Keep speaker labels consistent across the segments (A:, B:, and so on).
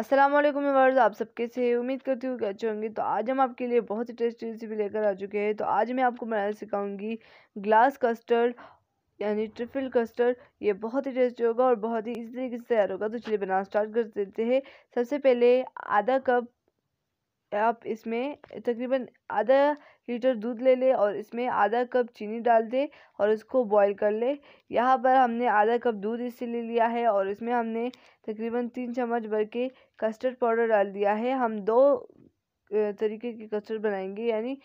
A: Aslam verge आप सबके से उम्मीद करती हूँ कि अच्छे होंगे तो आज हम आपके लिए बहुत ही टेस्टी रेसिपी लेकर आ चुके हैं तो आज मैं आपको बनाना सिखाऊंगी ग्लास कस्टर्ड यानी ट्रिफिल कस्टर्ड ये बहुत ही टेस्टी होगा और बहुत ही इजी तरीके से तैयार होगा तो चलिए बनाना स्टार्ट कर देते हैं सबसे पहले आधा कप आप इसमें तकरीबन आधा लीटर दूध ले ले और इसमें आधा कप चीनी डाल दे और इसको बॉईल कर ले यहाँ पर हमने आधा कप दूध ले लिया है और इसमें हमने तकरीबन तीन चम्मच भर के कस्टर्ड पाउडर डाल दिया है हम दो तरीके के कस्टर्ड बनाएंगे यानी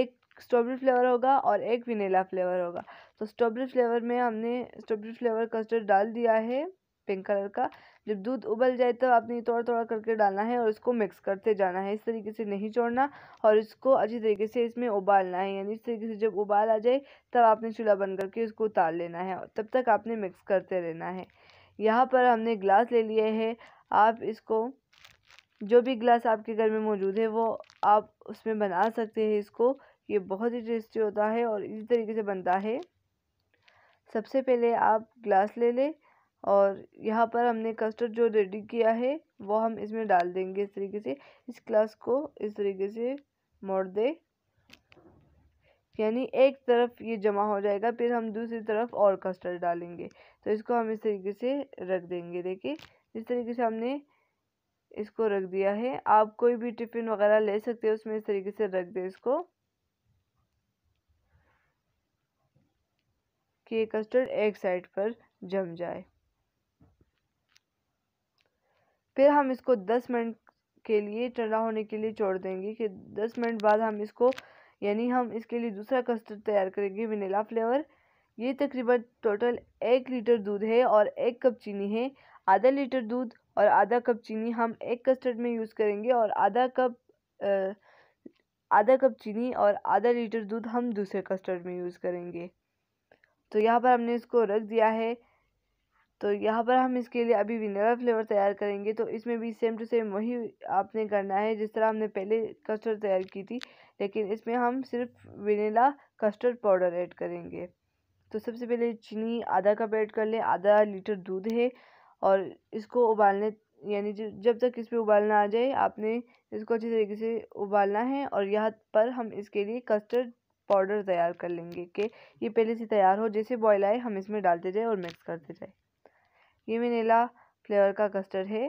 A: एक स्ट्रॉबेरी फ्लेवर होगा और एक विनीला फ्लेवर होगा तो स्ट्रॉबेरी फ्लेवर में हमने स्ट्रॉबेरी फ्लेवर कस्टर्ड डाल दिया है पिंक कलर का जब दूध उबल जाए तो आपने थोड़ा थोड़ा करके डालना है और इसको मिक्स करते जाना है इस तरीके से नहीं छोड़ना और इसको अच्छी तरीके से इसमें उबालना है यानी इस तरीके से जब उबाल आ जाए तब आपने चूल्हा बंद करके इसको उतार लेना है और तब तक आपने मिक्स करते रहना है यहाँ पर हमने ग्लास ले लिए है आप इसको जो भी गिलास आपके घर में मौजूद है वो आप उसमें बना सकते हैं इसको ये बहुत ही टेस्टी होता है और इसी तरीके से बनता है सबसे पहले आप ग्लास ले लें और यहाँ पर हमने कस्टर्ड जो रेडी किया है वो हम इसमें डाल देंगे इस तरीके से इस क्लास को इस तरीके से मोड़ दे यानी एक तरफ ये जमा हो जाएगा फिर हम दूसरी तरफ और कस्टर्ड डालेंगे तो इसको हम इस तरीके से रख देंगे देखिए इस तरीके से हमने इसको रख दिया है आप कोई भी टिफ़िन वगैरह ले सकते हो उसमें इस तरीके से रख दें इसको कि ये कस्टर्ड एक साइड पर जम जाए फिर हम इसको दस मिनट के लिए ठंडा होने के लिए छोड़ देंगे कि दस मिनट बाद हम इसको यानी हम इसके लिए दूसरा कस्टर्ड तैयार करेंगे वनीला फ्लेवर ये तकरीबन टोटल एक लीटर दूध है और एक कप चीनी है आधा लीटर दूध और आधा कप चीनी हम एक कस्टर्ड में यूज़ करेंगे और आधा कप आधा कप चीनी और आधा लीटर दूध हम दूसरे कस्टर्ड में यूज़ करेंगे तो यहाँ पर हमने इसको रख दिया है तो यहाँ पर हम इसके लिए अभी विनेगा फ्लेवर तैयार करेंगे तो इसमें भी सेम टू सेम वही आपने करना है जिस तरह हमने पहले कस्टर्ड तैयार की थी लेकिन इसमें हम सिर्फ वनीला कस्टर्ड पाउडर ऐड करेंगे तो सबसे पहले चीनी आधा कप ऐड कर लें आधा लीटर दूध है और इसको उबालने यानी जब तक इस पर उबालना आ जाए आपने इसको अच्छी तरीके से उबालना है और यहाँ पर हम इसके लिए कस्टर्ड पाउडर तैयार कर लेंगे कि ये पहले से तैयार हो जैसे बॉयल आए हम इसमें डालते जाए और मिक्स करते जाए ये वनीला फ्लेवर का कस्टर्ड है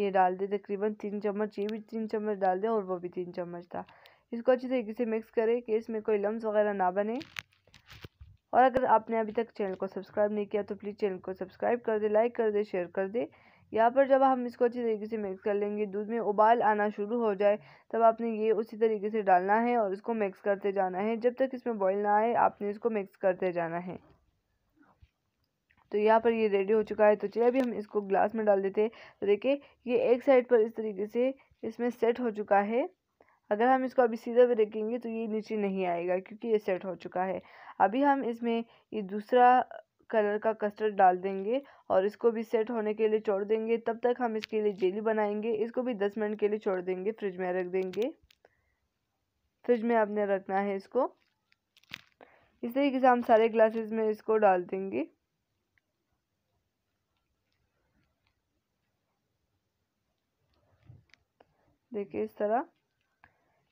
A: ये डाल दे तकरीबन तीन चम्मच ये भी तीन चम्मच डाल दे और वो भी तीन चम्मच था इसको अच्छी तरीके से मिक्स करें कि इसमें कोई लम्स वगैरह ना बने और अगर आपने अभी तक चैनल को सब्सक्राइब नहीं किया तो प्लीज़ चैनल को सब्सक्राइब कर दे लाइक कर दे शेयर कर दे यहाँ पर जब हम इसको अच्छी तरीके से मिक्स कर लेंगे दूध में उबाल आना शुरू हो जाए तब आपने ये उसी तरीके से डालना है और इसको मिक्स करते जाना है जब तक इसमें बॉयल ना आए आपने इसको मिक्स करते जाना है तो यहाँ पर ये रेडी हो चुका है तो चलिए अभी हम इसको ग्लास में डाल देते हैं तो देखिए ये एक साइड पर इस तरीके से इसमें सेट हो चुका है अगर हम इसको अभी सीधा भी रखेंगे तो ये नीचे नहीं आएगा क्योंकि ये सेट हो चुका है अभी हम इसमें ये दूसरा कलर का कस्टर्ड डाल देंगे और इसको भी सेट होने के लिए छोड़ देंगे तब तक हम इसके लिए जेली बनाएंगे इसको भी दस मिनट के लिए छोड़ देंगे फ्रिज में रख देंगे फ्रिज में आपने रखना है इसको इस तरीके से हम सारे ग्लासेस में इसको डाल देंगे देखिए इस तरह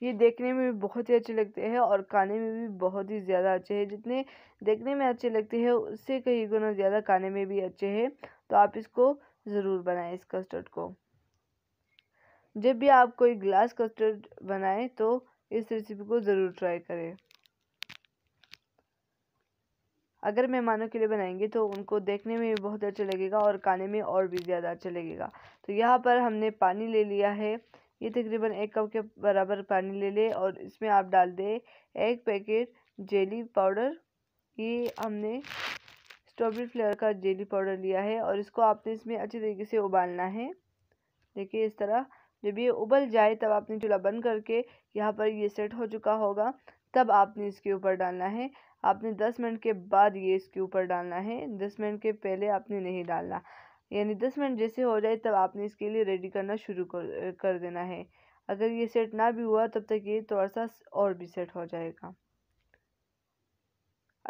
A: ये देखने में भी बहुत ही अच्छे लगते हैं और खाने में भी बहुत ही ज़्यादा अच्छे हैं जितने देखने में अच्छे लगते हैं उससे कहीं गुना ज़्यादा खाने में भी अच्छे हैं तो आप इसको ज़रूर बनाएं इस कस्टर्ड को जब भी आप कोई ग्लास कस्टर्ड बनाएं तो इस रेसिपी को ज़रूर ट्राई करें अगर मेहमानों के लिए बनाएंगे तो उनको देखने में भी बहुत अच्छा लगेगा और खाने में और भी ज़्यादा अच्छा लगेगा तो यहाँ पर हमने पानी ले लिया है ये तकरीबन एक कप के बराबर पानी ले ले और इसमें आप डाल दें एक पैकेट जेली पाउडर ये हमने स्ट्रॉबेरी फ्लेवर का जेली पाउडर लिया है और इसको आपने इसमें अच्छे तरीके से उबालना है देखिए इस तरह जब ये उबल जाए तब आपने चूल्हा बंद करके यहाँ पर ये सेट हो चुका होगा तब आपने इसके ऊपर डालना है आपने दस मिनट के बाद ये इसके ऊपर डालना है दस मिनट के पहले आपने नहीं डालना यानी दस मिनट जैसे हो जाए तब आपने इसके लिए रेडी करना शुरू कर कर देना है अगर ये सेट ना भी हुआ तब तक ये थोड़ा सा और भी सेट हो जाएगा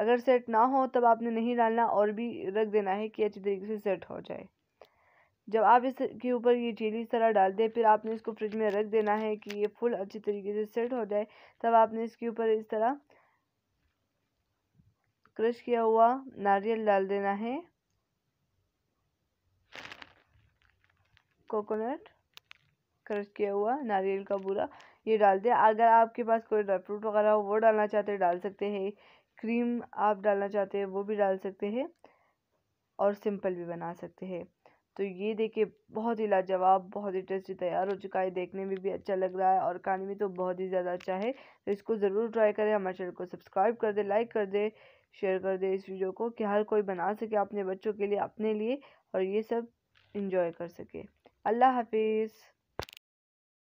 A: अगर सेट ना हो तब आपने नहीं डालना और भी रख देना है कि अच्छी तरीके से सेट हो जाए जब आप इसके ऊपर ये चीनी इस तरह डाल दें फिर आपने इसको फ्रिज में रख देना है कि ये फुल अच्छी तरीके से सेट हो जाए तब आपने इसके ऊपर इस तरह क्रश किया हुआ नारियल डाल देना है कोकोनट क्रश किया हुआ नारियल का बूरा ये डाल दें अगर आपके पास कोई ड्राई फ्रूट वगैरह हो वो डालना चाहते हैं डाल सकते हैं क्रीम आप डालना चाहते हैं वो भी डाल सकते हैं और सिंपल भी बना सकते हैं तो ये देखिए बहुत ही लाजवाब बहुत ही टेस्टी तैयार हो चुका है देखने में भी अच्छा लग रहा है और खाने में तो बहुत ही ज़्यादा अच्छा है तो इसको ज़रूर ट्राई करें हमारे चैनल को सब्सक्राइब कर दे लाइक कर दे शेयर कर दे इस वीडियो को कि हर कोई बना सके अपने बच्चों के लिए अपने लिए और ये सब इन्जॉय कर सके الله حافظ